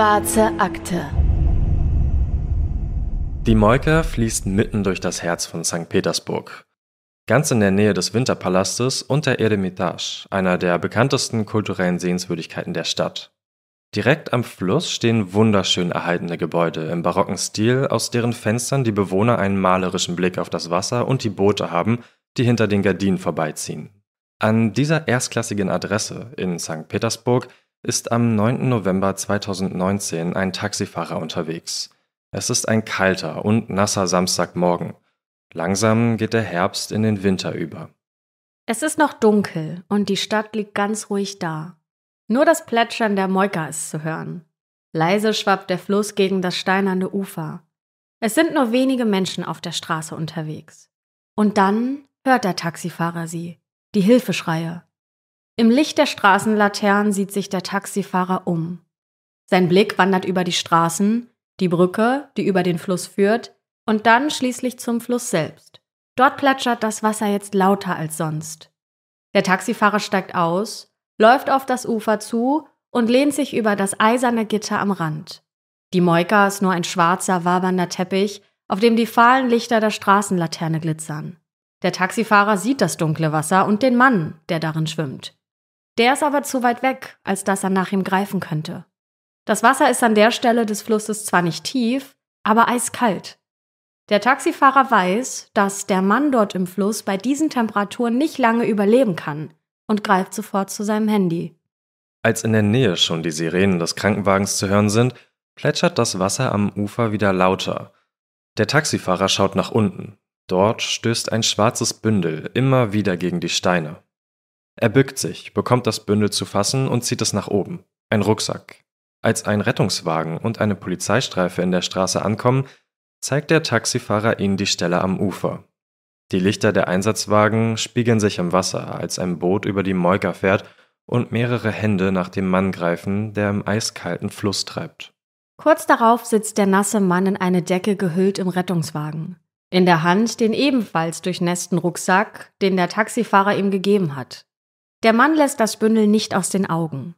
Schwarze Akte. Die Moika fließt mitten durch das Herz von St. Petersburg. Ganz in der Nähe des Winterpalastes und der Eremitage, einer der bekanntesten kulturellen Sehenswürdigkeiten der Stadt. Direkt am Fluss stehen wunderschön erhaltene Gebäude im barocken Stil, aus deren Fenstern die Bewohner einen malerischen Blick auf das Wasser und die Boote haben, die hinter den Gardinen vorbeiziehen. An dieser erstklassigen Adresse in St. Petersburg ist am 9. November 2019 ein Taxifahrer unterwegs. Es ist ein kalter und nasser Samstagmorgen. Langsam geht der Herbst in den Winter über. Es ist noch dunkel und die Stadt liegt ganz ruhig da. Nur das Plätschern der Moika ist zu hören. Leise schwappt der Fluss gegen das steinerne Ufer. Es sind nur wenige Menschen auf der Straße unterwegs. Und dann hört der Taxifahrer sie, die Hilfeschreie. Im Licht der Straßenlaternen sieht sich der Taxifahrer um. Sein Blick wandert über die Straßen, die Brücke, die über den Fluss führt, und dann schließlich zum Fluss selbst. Dort plätschert das Wasser jetzt lauter als sonst. Der Taxifahrer steigt aus, läuft auf das Ufer zu und lehnt sich über das eiserne Gitter am Rand. Die Moika ist nur ein schwarzer, wabernder Teppich, auf dem die fahlen Lichter der Straßenlaterne glitzern. Der Taxifahrer sieht das dunkle Wasser und den Mann, der darin schwimmt. Der ist aber zu weit weg, als dass er nach ihm greifen könnte. Das Wasser ist an der Stelle des Flusses zwar nicht tief, aber eiskalt. Der Taxifahrer weiß, dass der Mann dort im Fluss bei diesen Temperaturen nicht lange überleben kann und greift sofort zu seinem Handy. Als in der Nähe schon die Sirenen des Krankenwagens zu hören sind, plätschert das Wasser am Ufer wieder lauter. Der Taxifahrer schaut nach unten. Dort stößt ein schwarzes Bündel immer wieder gegen die Steine. Er bückt sich, bekommt das Bündel zu fassen und zieht es nach oben. Ein Rucksack. Als ein Rettungswagen und eine Polizeistreife in der Straße ankommen, zeigt der Taxifahrer ihnen die Stelle am Ufer. Die Lichter der Einsatzwagen spiegeln sich im Wasser, als ein Boot über die Moika fährt und mehrere Hände nach dem Mann greifen, der im eiskalten Fluss treibt. Kurz darauf sitzt der nasse Mann in eine Decke gehüllt im Rettungswagen. In der Hand den ebenfalls durchnässten Rucksack, den der Taxifahrer ihm gegeben hat. Der Mann lässt das Bündel nicht aus den Augen.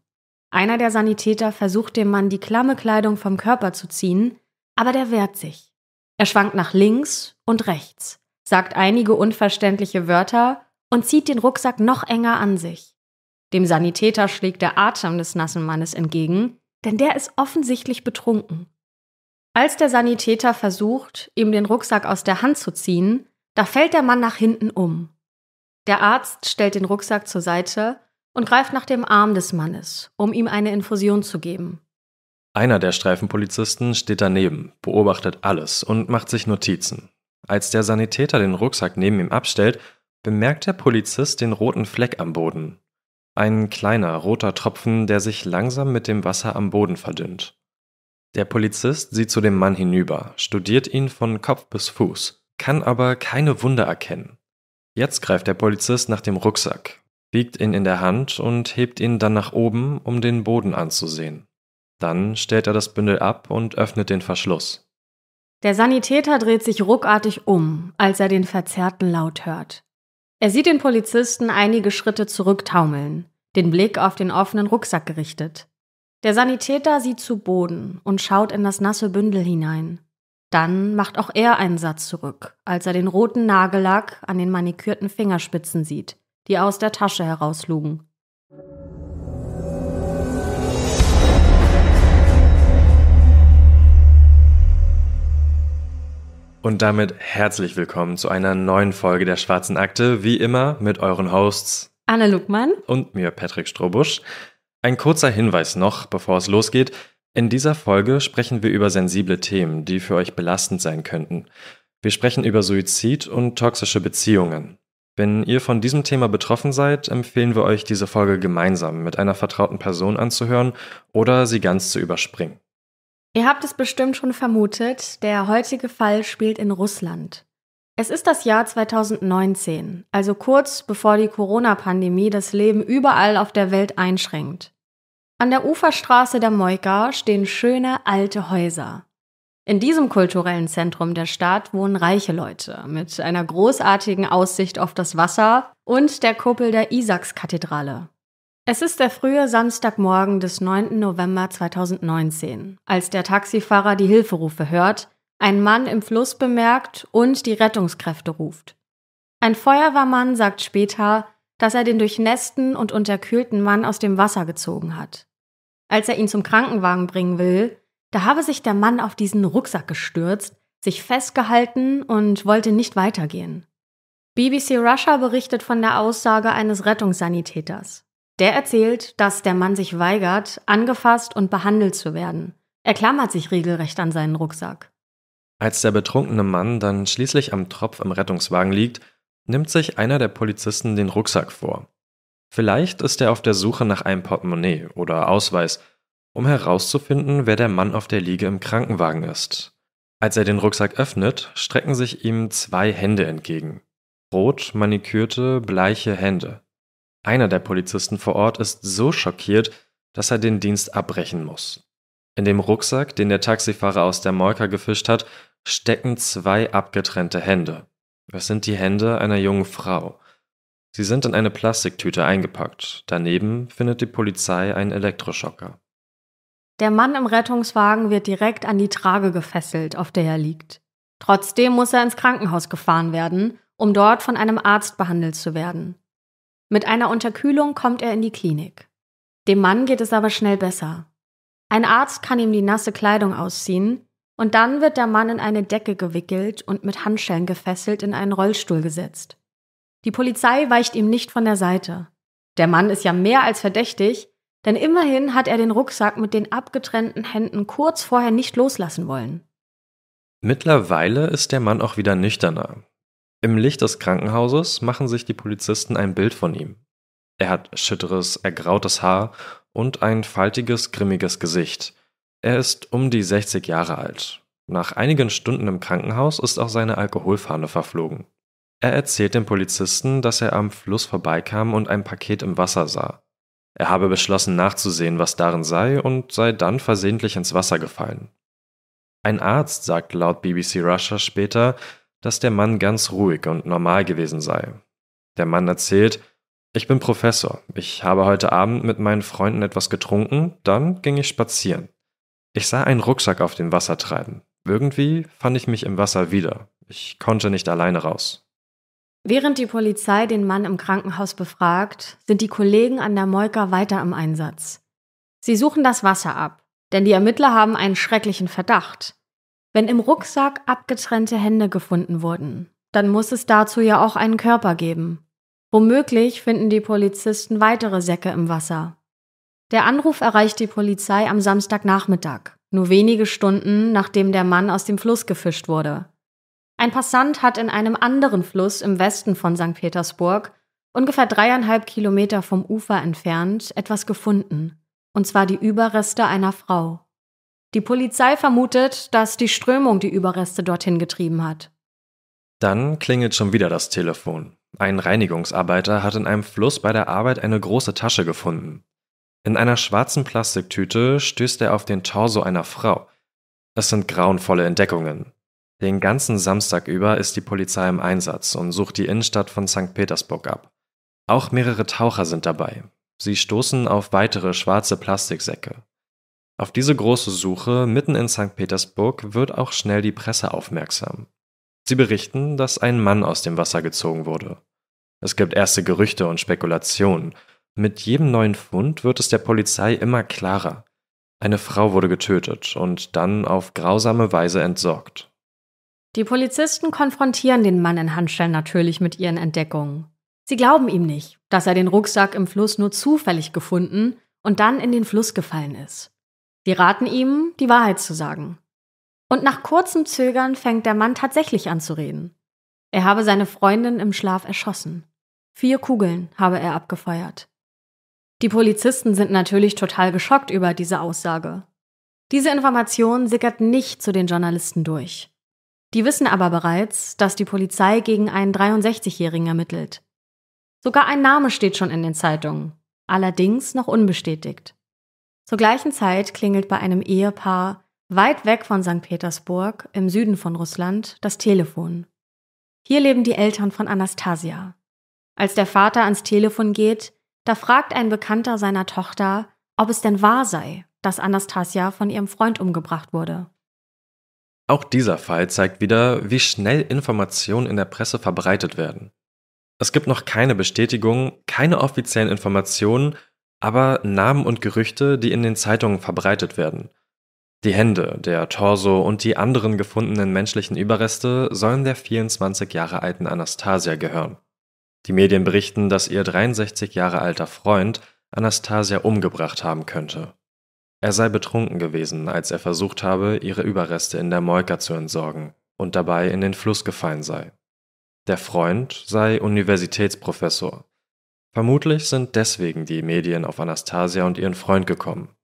Einer der Sanitäter versucht dem Mann die klamme Kleidung vom Körper zu ziehen, aber der wehrt sich. Er schwankt nach links und rechts, sagt einige unverständliche Wörter und zieht den Rucksack noch enger an sich. Dem Sanitäter schlägt der Atem des nassen Mannes entgegen, denn der ist offensichtlich betrunken. Als der Sanitäter versucht, ihm den Rucksack aus der Hand zu ziehen, da fällt der Mann nach hinten um. Der Arzt stellt den Rucksack zur Seite und greift nach dem Arm des Mannes, um ihm eine Infusion zu geben. Einer der Streifenpolizisten steht daneben, beobachtet alles und macht sich Notizen. Als der Sanitäter den Rucksack neben ihm abstellt, bemerkt der Polizist den roten Fleck am Boden. Ein kleiner roter Tropfen, der sich langsam mit dem Wasser am Boden verdünnt. Der Polizist sieht zu dem Mann hinüber, studiert ihn von Kopf bis Fuß, kann aber keine Wunde erkennen. Jetzt greift der Polizist nach dem Rucksack, biegt ihn in der Hand und hebt ihn dann nach oben, um den Boden anzusehen. Dann stellt er das Bündel ab und öffnet den Verschluss. Der Sanitäter dreht sich ruckartig um, als er den verzerrten Laut hört. Er sieht den Polizisten einige Schritte zurücktaumeln, den Blick auf den offenen Rucksack gerichtet. Der Sanitäter sieht zu Boden und schaut in das nasse Bündel hinein. Dann macht auch er einen Satz zurück, als er den roten Nagellack an den manikürten Fingerspitzen sieht, die aus der Tasche herauslugen. Und damit herzlich willkommen zu einer neuen Folge der Schwarzen Akte, wie immer mit euren Hosts Anne Luckmann und mir Patrick Strobusch. Ein kurzer Hinweis noch, bevor es losgeht. In dieser Folge sprechen wir über sensible Themen, die für euch belastend sein könnten. Wir sprechen über Suizid und toxische Beziehungen. Wenn ihr von diesem Thema betroffen seid, empfehlen wir euch, diese Folge gemeinsam mit einer vertrauten Person anzuhören oder sie ganz zu überspringen. Ihr habt es bestimmt schon vermutet, der heutige Fall spielt in Russland. Es ist das Jahr 2019, also kurz bevor die Corona-Pandemie das Leben überall auf der Welt einschränkt. An der Uferstraße der Moika stehen schöne alte Häuser. In diesem kulturellen Zentrum der Stadt wohnen reiche Leute mit einer großartigen Aussicht auf das Wasser und der Kuppel der Isaakskathedrale. Es ist der frühe Samstagmorgen des 9. November 2019, als der Taxifahrer die Hilferufe hört, einen Mann im Fluss bemerkt und die Rettungskräfte ruft. Ein Feuerwehrmann sagt später, dass er den durchnässten und unterkühlten Mann aus dem Wasser gezogen hat als er ihn zum Krankenwagen bringen will, da habe sich der Mann auf diesen Rucksack gestürzt, sich festgehalten und wollte nicht weitergehen. BBC Russia berichtet von der Aussage eines Rettungssanitäters. Der erzählt, dass der Mann sich weigert, angefasst und behandelt zu werden. Er klammert sich regelrecht an seinen Rucksack. Als der betrunkene Mann dann schließlich am Tropf im Rettungswagen liegt, nimmt sich einer der Polizisten den Rucksack vor. Vielleicht ist er auf der Suche nach einem Portemonnaie oder Ausweis, um herauszufinden, wer der Mann auf der Liege im Krankenwagen ist. Als er den Rucksack öffnet, strecken sich ihm zwei Hände entgegen. Rot manikürte, bleiche Hände. Einer der Polizisten vor Ort ist so schockiert, dass er den Dienst abbrechen muss. In dem Rucksack, den der Taxifahrer aus der Molka gefischt hat, stecken zwei abgetrennte Hände. Es sind die Hände einer jungen Frau. Sie sind in eine Plastiktüte eingepackt. Daneben findet die Polizei einen Elektroschocker. Der Mann im Rettungswagen wird direkt an die Trage gefesselt, auf der er liegt. Trotzdem muss er ins Krankenhaus gefahren werden, um dort von einem Arzt behandelt zu werden. Mit einer Unterkühlung kommt er in die Klinik. Dem Mann geht es aber schnell besser. Ein Arzt kann ihm die nasse Kleidung ausziehen, und dann wird der Mann in eine Decke gewickelt und mit Handschellen gefesselt in einen Rollstuhl gesetzt. Die Polizei weicht ihm nicht von der Seite. Der Mann ist ja mehr als verdächtig, denn immerhin hat er den Rucksack mit den abgetrennten Händen kurz vorher nicht loslassen wollen. Mittlerweile ist der Mann auch wieder nüchterner. Im Licht des Krankenhauses machen sich die Polizisten ein Bild von ihm. Er hat schütteres, ergrautes Haar und ein faltiges, grimmiges Gesicht. Er ist um die 60 Jahre alt. Nach einigen Stunden im Krankenhaus ist auch seine Alkoholfahne verflogen. Er erzählt dem Polizisten, dass er am Fluss vorbeikam und ein Paket im Wasser sah. Er habe beschlossen nachzusehen, was darin sei, und sei dann versehentlich ins Wasser gefallen. Ein Arzt sagt laut BBC Russia später, dass der Mann ganz ruhig und normal gewesen sei. Der Mann erzählt, ich bin Professor, ich habe heute Abend mit meinen Freunden etwas getrunken, dann ging ich spazieren. Ich sah einen Rucksack auf dem Wasser treiben. Irgendwie fand ich mich im Wasser wieder. Ich konnte nicht alleine raus. Während die Polizei den Mann im Krankenhaus befragt, sind die Kollegen an der Moika weiter im Einsatz. Sie suchen das Wasser ab, denn die Ermittler haben einen schrecklichen Verdacht. Wenn im Rucksack abgetrennte Hände gefunden wurden, dann muss es dazu ja auch einen Körper geben. Womöglich finden die Polizisten weitere Säcke im Wasser. Der Anruf erreicht die Polizei am Samstagnachmittag, nur wenige Stunden nachdem der Mann aus dem Fluss gefischt wurde. Ein Passant hat in einem anderen Fluss im Westen von St. Petersburg, ungefähr dreieinhalb Kilometer vom Ufer entfernt, etwas gefunden, und zwar die Überreste einer Frau. Die Polizei vermutet, dass die Strömung die Überreste dorthin getrieben hat. Dann klingelt schon wieder das Telefon. Ein Reinigungsarbeiter hat in einem Fluss bei der Arbeit eine große Tasche gefunden. In einer schwarzen Plastiktüte stößt er auf den Torso einer Frau. Es sind grauenvolle Entdeckungen. Den ganzen Samstag über ist die Polizei im Einsatz und sucht die Innenstadt von St. Petersburg ab. Auch mehrere Taucher sind dabei. Sie stoßen auf weitere schwarze Plastiksäcke. Auf diese große Suche mitten in St. Petersburg wird auch schnell die Presse aufmerksam. Sie berichten, dass ein Mann aus dem Wasser gezogen wurde. Es gibt erste Gerüchte und Spekulationen. Mit jedem neuen Fund wird es der Polizei immer klarer. Eine Frau wurde getötet und dann auf grausame Weise entsorgt. Die Polizisten konfrontieren den Mann in Handschellen natürlich mit ihren Entdeckungen. Sie glauben ihm nicht, dass er den Rucksack im Fluss nur zufällig gefunden und dann in den Fluss gefallen ist. Sie raten ihm, die Wahrheit zu sagen. Und nach kurzem Zögern fängt der Mann tatsächlich an zu reden. Er habe seine Freundin im Schlaf erschossen. Vier Kugeln habe er abgefeuert. Die Polizisten sind natürlich total geschockt über diese Aussage. Diese Information sickert nicht zu den Journalisten durch. Die wissen aber bereits, dass die Polizei gegen einen 63-Jährigen ermittelt. Sogar ein Name steht schon in den Zeitungen, allerdings noch unbestätigt. Zur gleichen Zeit klingelt bei einem Ehepaar weit weg von St. Petersburg im Süden von Russland das Telefon. Hier leben die Eltern von Anastasia. Als der Vater ans Telefon geht, da fragt ein Bekannter seiner Tochter, ob es denn wahr sei, dass Anastasia von ihrem Freund umgebracht wurde. Auch dieser Fall zeigt wieder, wie schnell Informationen in der Presse verbreitet werden. Es gibt noch keine Bestätigung, keine offiziellen Informationen, aber Namen und Gerüchte, die in den Zeitungen verbreitet werden. Die Hände, der Torso und die anderen gefundenen menschlichen Überreste sollen der 24 Jahre alten Anastasia gehören. Die Medien berichten, dass ihr 63 Jahre alter Freund Anastasia umgebracht haben könnte. Er sei betrunken gewesen, als er versucht habe, ihre Überreste in der Molka zu entsorgen und dabei in den Fluss gefallen sei. Der Freund sei Universitätsprofessor. Vermutlich sind deswegen die Medien auf Anastasia und ihren Freund gekommen.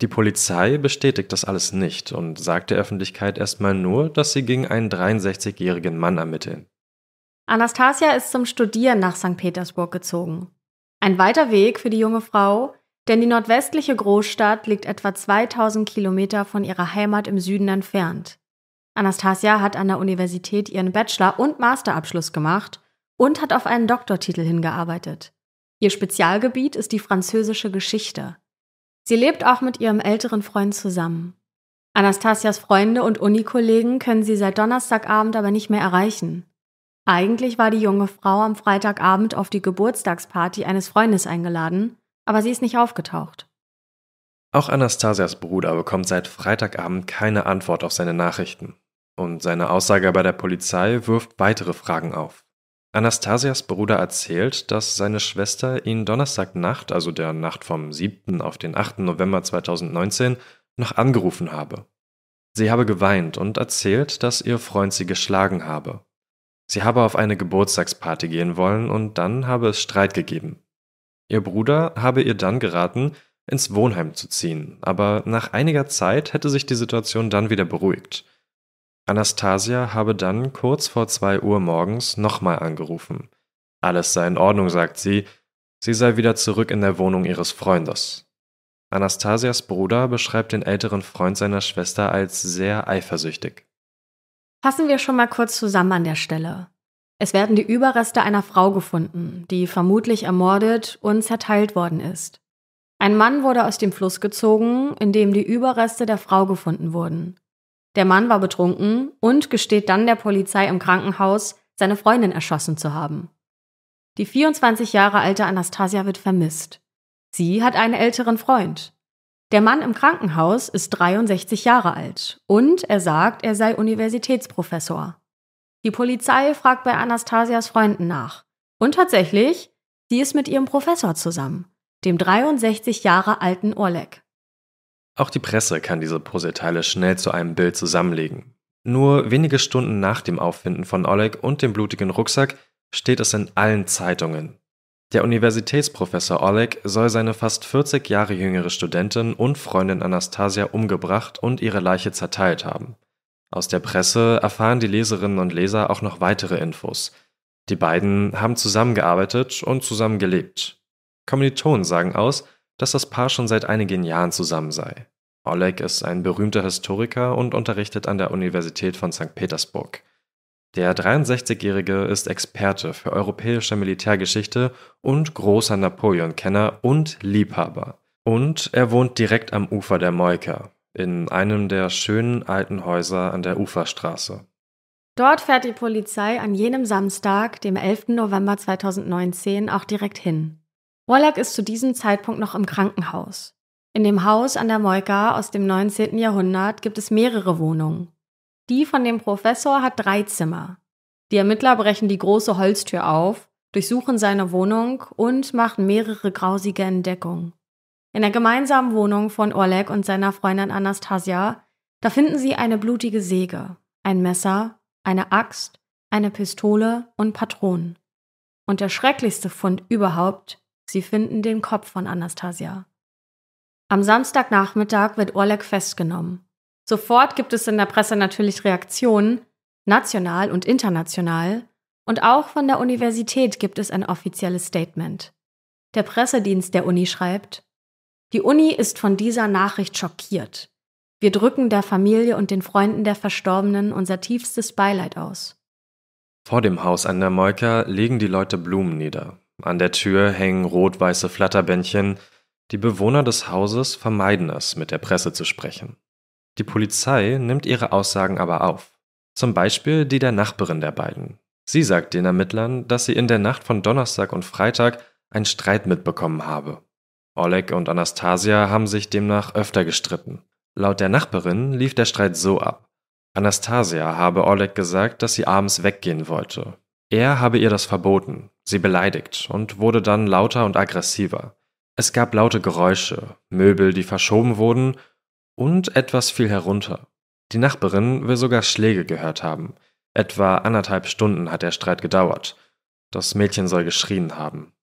Die Polizei bestätigt das alles nicht und sagt der Öffentlichkeit erstmal nur, dass sie gegen einen 63-jährigen Mann ermitteln. Anastasia ist zum Studieren nach St. Petersburg gezogen. Ein weiter Weg für die junge Frau, denn die nordwestliche Großstadt liegt etwa 2000 Kilometer von ihrer Heimat im Süden entfernt. Anastasia hat an der Universität ihren Bachelor- und Masterabschluss gemacht und hat auf einen Doktortitel hingearbeitet. Ihr Spezialgebiet ist die französische Geschichte. Sie lebt auch mit ihrem älteren Freund zusammen. Anastasias Freunde und Unikollegen können sie seit Donnerstagabend aber nicht mehr erreichen. Eigentlich war die junge Frau am Freitagabend auf die Geburtstagsparty eines Freundes eingeladen, aber sie ist nicht aufgetaucht. Auch Anastasias Bruder bekommt seit Freitagabend keine Antwort auf seine Nachrichten. Und seine Aussage bei der Polizei wirft weitere Fragen auf. Anastasias Bruder erzählt, dass seine Schwester ihn Donnerstagnacht, also der Nacht vom 7. auf den 8. November 2019, noch angerufen habe. Sie habe geweint und erzählt, dass ihr Freund sie geschlagen habe. Sie habe auf eine Geburtstagsparty gehen wollen und dann habe es Streit gegeben. Ihr Bruder habe ihr dann geraten, ins Wohnheim zu ziehen, aber nach einiger Zeit hätte sich die Situation dann wieder beruhigt. Anastasia habe dann kurz vor zwei Uhr morgens nochmal angerufen. Alles sei in Ordnung, sagt sie, sie sei wieder zurück in der Wohnung ihres Freundes. Anastasias Bruder beschreibt den älteren Freund seiner Schwester als sehr eifersüchtig. Fassen wir schon mal kurz zusammen an der Stelle. Es werden die Überreste einer Frau gefunden, die vermutlich ermordet und zerteilt worden ist. Ein Mann wurde aus dem Fluss gezogen, in dem die Überreste der Frau gefunden wurden. Der Mann war betrunken und gesteht dann der Polizei im Krankenhaus, seine Freundin erschossen zu haben. Die 24 Jahre alte Anastasia wird vermisst. Sie hat einen älteren Freund. Der Mann im Krankenhaus ist 63 Jahre alt und er sagt, er sei Universitätsprofessor. Die Polizei fragt bei Anastasias Freunden nach. Und tatsächlich, sie ist mit ihrem Professor zusammen, dem 63 Jahre alten Oleg. Auch die Presse kann diese Puzzleteile schnell zu einem Bild zusammenlegen. Nur wenige Stunden nach dem Auffinden von Oleg und dem blutigen Rucksack steht es in allen Zeitungen. Der Universitätsprofessor Oleg soll seine fast 40 Jahre jüngere Studentin und Freundin Anastasia umgebracht und ihre Leiche zerteilt haben. Aus der Presse erfahren die Leserinnen und Leser auch noch weitere Infos. Die beiden haben zusammengearbeitet und zusammen gelebt. Kommilitonen sagen aus, dass das Paar schon seit einigen Jahren zusammen sei. Oleg ist ein berühmter Historiker und unterrichtet an der Universität von St. Petersburg. Der 63-Jährige ist Experte für europäische Militärgeschichte und großer Napoleon-Kenner und Liebhaber. Und er wohnt direkt am Ufer der Moika, in einem der schönen alten Häuser an der Uferstraße. Dort fährt die Polizei an jenem Samstag, dem 11. November 2019, auch direkt hin. Wallach ist zu diesem Zeitpunkt noch im Krankenhaus. In dem Haus an der Moika aus dem 19. Jahrhundert gibt es mehrere Wohnungen. Die von dem Professor hat drei Zimmer. Die Ermittler brechen die große Holztür auf, durchsuchen seine Wohnung und machen mehrere grausige Entdeckungen. In der gemeinsamen Wohnung von Oleg und seiner Freundin Anastasia, da finden sie eine blutige Säge, ein Messer, eine Axt, eine Pistole und Patronen. Und der schrecklichste Fund überhaupt, sie finden den Kopf von Anastasia. Am Samstagnachmittag wird Oleg festgenommen. Sofort gibt es in der Presse natürlich Reaktionen, national und international, und auch von der Universität gibt es ein offizielles Statement. Der Pressedienst der Uni schreibt, die Uni ist von dieser Nachricht schockiert. Wir drücken der Familie und den Freunden der Verstorbenen unser tiefstes Beileid aus. Vor dem Haus an der Molka legen die Leute Blumen nieder. An der Tür hängen rot-weiße Flatterbändchen. Die Bewohner des Hauses vermeiden es, mit der Presse zu sprechen. Die Polizei nimmt ihre Aussagen aber auf. Zum Beispiel die der Nachbarin der beiden. Sie sagt den Ermittlern, dass sie in der Nacht von Donnerstag und Freitag einen Streit mitbekommen habe. Oleg und Anastasia haben sich demnach öfter gestritten. Laut der Nachbarin lief der Streit so ab. Anastasia habe Oleg gesagt, dass sie abends weggehen wollte. Er habe ihr das verboten, sie beleidigt und wurde dann lauter und aggressiver. Es gab laute Geräusche, Möbel, die verschoben wurden und etwas fiel herunter. Die Nachbarin will sogar Schläge gehört haben. Etwa anderthalb Stunden hat der Streit gedauert. Das Mädchen soll geschrien haben.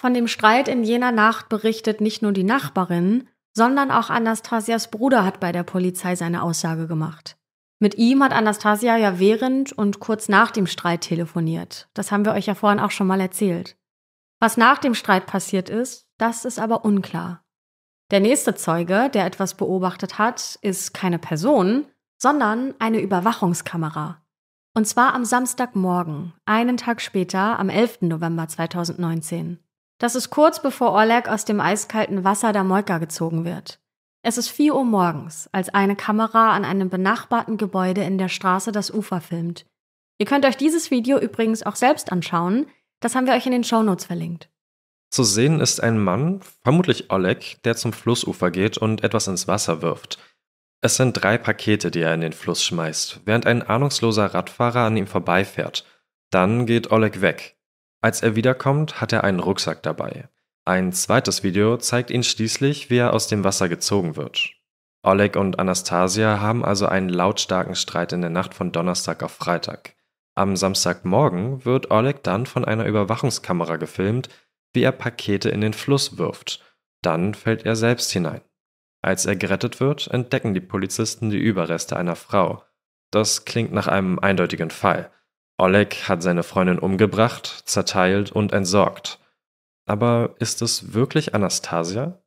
Von dem Streit in jener Nacht berichtet nicht nur die Nachbarin, sondern auch Anastasias Bruder hat bei der Polizei seine Aussage gemacht. Mit ihm hat Anastasia ja während und kurz nach dem Streit telefoniert. Das haben wir euch ja vorhin auch schon mal erzählt. Was nach dem Streit passiert ist, das ist aber unklar. Der nächste Zeuge, der etwas beobachtet hat, ist keine Person, sondern eine Überwachungskamera. Und zwar am Samstagmorgen, einen Tag später, am 11. November 2019. Das ist kurz bevor Oleg aus dem eiskalten Wasser der Moika gezogen wird. Es ist 4 Uhr morgens, als eine Kamera an einem benachbarten Gebäude in der Straße das Ufer filmt. Ihr könnt euch dieses Video übrigens auch selbst anschauen, das haben wir euch in den Shownotes verlinkt. Zu sehen ist ein Mann, vermutlich Oleg, der zum Flussufer geht und etwas ins Wasser wirft. Es sind drei Pakete, die er in den Fluss schmeißt, während ein ahnungsloser Radfahrer an ihm vorbeifährt. Dann geht Oleg weg. Als er wiederkommt, hat er einen Rucksack dabei. Ein zweites Video zeigt ihn schließlich, wie er aus dem Wasser gezogen wird. Oleg und Anastasia haben also einen lautstarken Streit in der Nacht von Donnerstag auf Freitag. Am Samstagmorgen wird Oleg dann von einer Überwachungskamera gefilmt, wie er Pakete in den Fluss wirft. Dann fällt er selbst hinein. Als er gerettet wird, entdecken die Polizisten die Überreste einer Frau. Das klingt nach einem eindeutigen Fall. Oleg hat seine Freundin umgebracht, zerteilt und entsorgt. Aber ist es wirklich Anastasia?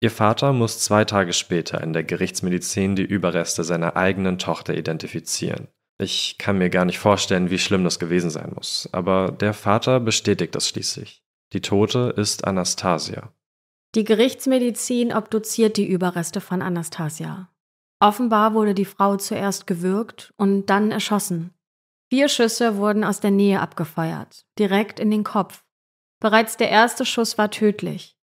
Ihr Vater muss zwei Tage später in der Gerichtsmedizin die Überreste seiner eigenen Tochter identifizieren. Ich kann mir gar nicht vorstellen, wie schlimm das gewesen sein muss, aber der Vater bestätigt das schließlich. Die Tote ist Anastasia. Die Gerichtsmedizin obduziert die Überreste von Anastasia. Offenbar wurde die Frau zuerst gewürgt und dann erschossen. Vier Schüsse wurden aus der Nähe abgefeuert, direkt in den Kopf. Bereits der erste Schuss war tödlich.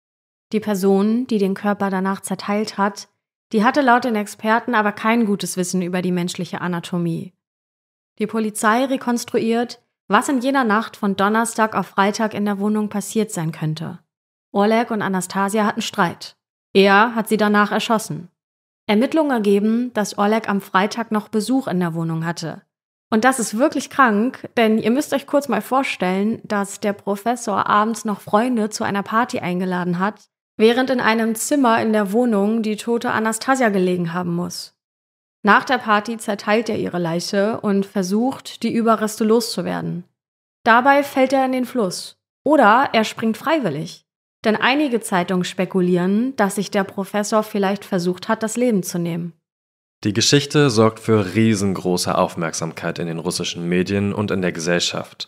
Die Person, die den Körper danach zerteilt hat, die hatte laut den Experten aber kein gutes Wissen über die menschliche Anatomie. Die Polizei rekonstruiert, was in jener Nacht von Donnerstag auf Freitag in der Wohnung passiert sein könnte. Oleg und Anastasia hatten Streit. Er hat sie danach erschossen. Ermittlungen ergeben, dass Oleg am Freitag noch Besuch in der Wohnung hatte. Und das ist wirklich krank, denn ihr müsst euch kurz mal vorstellen, dass der Professor abends noch Freunde zu einer Party eingeladen hat, während in einem Zimmer in der Wohnung die tote Anastasia gelegen haben muss. Nach der Party zerteilt er ihre Leiche und versucht, die Überreste loszuwerden. Dabei fällt er in den Fluss. Oder er springt freiwillig. Denn einige Zeitungen spekulieren, dass sich der Professor vielleicht versucht hat, das Leben zu nehmen. Die Geschichte sorgt für riesengroße Aufmerksamkeit in den russischen Medien und in der Gesellschaft.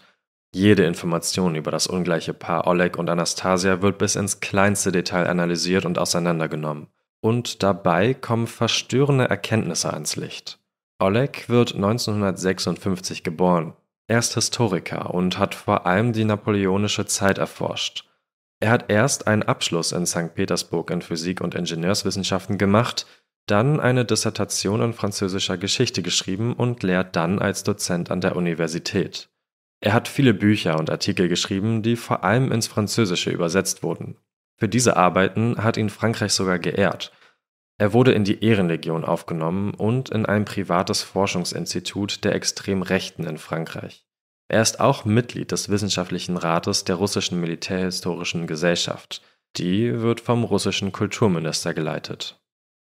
Jede Information über das ungleiche Paar Oleg und Anastasia wird bis ins kleinste Detail analysiert und auseinandergenommen. Und dabei kommen verstörende Erkenntnisse ans Licht. Oleg wird 1956 geboren. Er ist Historiker und hat vor allem die napoleonische Zeit erforscht. Er hat erst einen Abschluss in St. Petersburg in Physik und Ingenieurswissenschaften gemacht dann eine Dissertation in französischer Geschichte geschrieben und lehrt dann als Dozent an der Universität. Er hat viele Bücher und Artikel geschrieben, die vor allem ins Französische übersetzt wurden. Für diese Arbeiten hat ihn Frankreich sogar geehrt. Er wurde in die Ehrenlegion aufgenommen und in ein privates Forschungsinstitut der extrem Rechten in Frankreich. Er ist auch Mitglied des Wissenschaftlichen Rates der russischen Militärhistorischen Gesellschaft. Die wird vom russischen Kulturminister geleitet.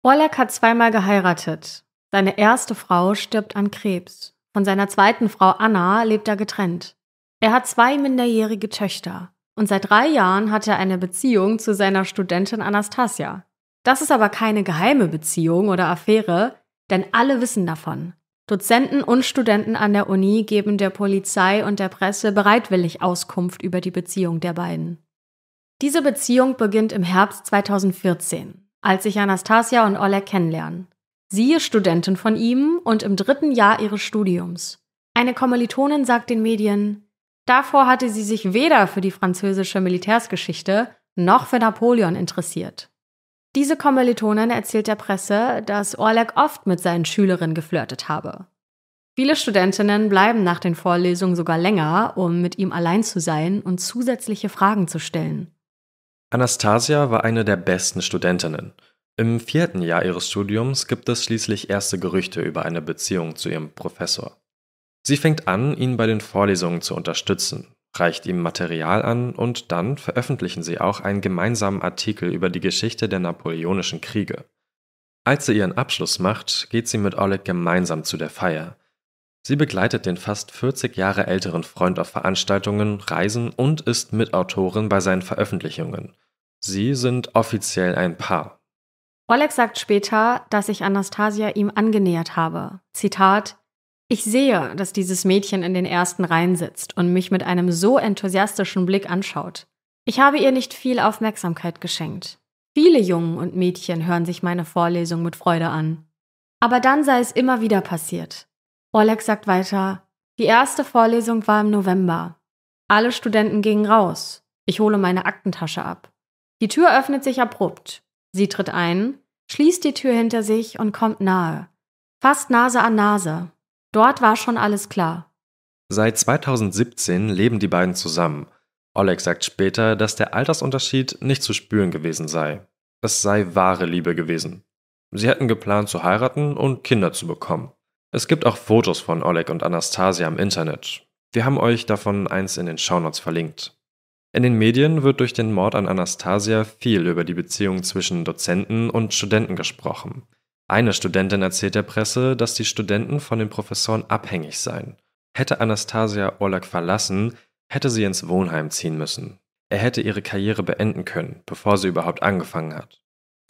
Borlek hat zweimal geheiratet. Seine erste Frau stirbt an Krebs. Von seiner zweiten Frau Anna lebt er getrennt. Er hat zwei minderjährige Töchter. Und seit drei Jahren hat er eine Beziehung zu seiner Studentin Anastasia. Das ist aber keine geheime Beziehung oder Affäre, denn alle wissen davon. Dozenten und Studenten an der Uni geben der Polizei und der Presse bereitwillig Auskunft über die Beziehung der beiden. Diese Beziehung beginnt im Herbst 2014 als sich Anastasia und Oleg kennenlernen. Sie ist Studentin von ihm und im dritten Jahr ihres Studiums. Eine Kommilitonin sagt den Medien, davor hatte sie sich weder für die französische Militärsgeschichte noch für Napoleon interessiert. Diese Kommilitonin erzählt der Presse, dass Orlek oft mit seinen Schülerinnen geflirtet habe. Viele Studentinnen bleiben nach den Vorlesungen sogar länger, um mit ihm allein zu sein und zusätzliche Fragen zu stellen. Anastasia war eine der besten Studentinnen. Im vierten Jahr ihres Studiums gibt es schließlich erste Gerüchte über eine Beziehung zu ihrem Professor. Sie fängt an, ihn bei den Vorlesungen zu unterstützen, reicht ihm Material an und dann veröffentlichen sie auch einen gemeinsamen Artikel über die Geschichte der napoleonischen Kriege. Als sie ihren Abschluss macht, geht sie mit Oleg gemeinsam zu der Feier, Sie begleitet den fast 40 Jahre älteren Freund auf Veranstaltungen, Reisen und ist Mitautorin bei seinen Veröffentlichungen. Sie sind offiziell ein Paar. Oleg sagt später, dass ich Anastasia ihm angenähert habe. Zitat: Ich sehe, dass dieses Mädchen in den ersten Reihen sitzt und mich mit einem so enthusiastischen Blick anschaut. Ich habe ihr nicht viel Aufmerksamkeit geschenkt. Viele Jungen und Mädchen hören sich meine Vorlesung mit Freude an. Aber dann sei es immer wieder passiert. Oleg sagt weiter, die erste Vorlesung war im November. Alle Studenten gingen raus. Ich hole meine Aktentasche ab. Die Tür öffnet sich abrupt. Sie tritt ein, schließt die Tür hinter sich und kommt nahe. Fast Nase an Nase. Dort war schon alles klar. Seit 2017 leben die beiden zusammen. Oleg sagt später, dass der Altersunterschied nicht zu spüren gewesen sei. Es sei wahre Liebe gewesen. Sie hatten geplant zu heiraten und Kinder zu bekommen. Es gibt auch Fotos von Oleg und Anastasia im Internet. Wir haben euch davon eins in den Shownotes verlinkt. In den Medien wird durch den Mord an Anastasia viel über die Beziehung zwischen Dozenten und Studenten gesprochen. Eine Studentin erzählt der Presse, dass die Studenten von den Professoren abhängig seien. Hätte Anastasia Oleg verlassen, hätte sie ins Wohnheim ziehen müssen. Er hätte ihre Karriere beenden können, bevor sie überhaupt angefangen hat.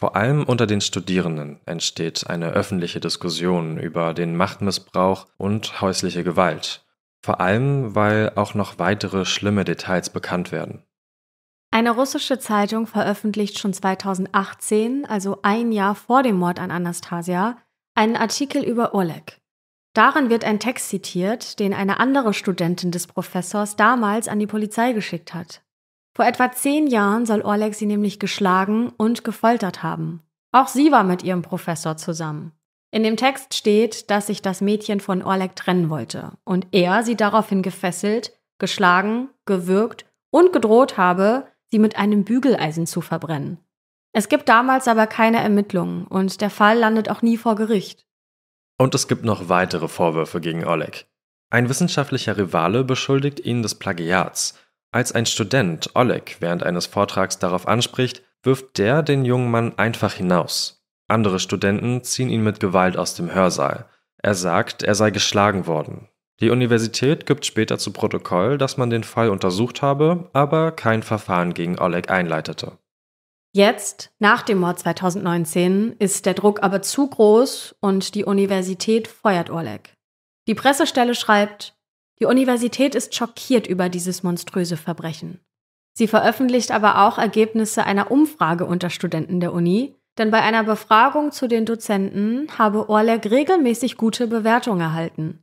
Vor allem unter den Studierenden entsteht eine öffentliche Diskussion über den Machtmissbrauch und häusliche Gewalt, vor allem weil auch noch weitere schlimme Details bekannt werden. Eine russische Zeitung veröffentlicht schon 2018, also ein Jahr vor dem Mord an Anastasia, einen Artikel über Oleg. Darin wird ein Text zitiert, den eine andere Studentin des Professors damals an die Polizei geschickt hat. Vor etwa zehn Jahren soll Orleck sie nämlich geschlagen und gefoltert haben. Auch sie war mit ihrem Professor zusammen. In dem Text steht, dass sich das Mädchen von Orleck trennen wollte und er sie daraufhin gefesselt, geschlagen, gewürgt und gedroht habe, sie mit einem Bügeleisen zu verbrennen. Es gibt damals aber keine Ermittlungen und der Fall landet auch nie vor Gericht. Und es gibt noch weitere Vorwürfe gegen Orleck. Ein wissenschaftlicher Rivale beschuldigt ihn des Plagiats als ein Student Oleg während eines Vortrags darauf anspricht, wirft der den jungen Mann einfach hinaus. Andere Studenten ziehen ihn mit Gewalt aus dem Hörsaal. Er sagt, er sei geschlagen worden. Die Universität gibt später zu Protokoll, dass man den Fall untersucht habe, aber kein Verfahren gegen Oleg einleitete. Jetzt, nach dem Mord 2019, ist der Druck aber zu groß und die Universität feuert Oleg. Die Pressestelle schreibt, die Universität ist schockiert über dieses monströse Verbrechen. Sie veröffentlicht aber auch Ergebnisse einer Umfrage unter Studenten der Uni, denn bei einer Befragung zu den Dozenten habe Orleg regelmäßig gute Bewertungen erhalten.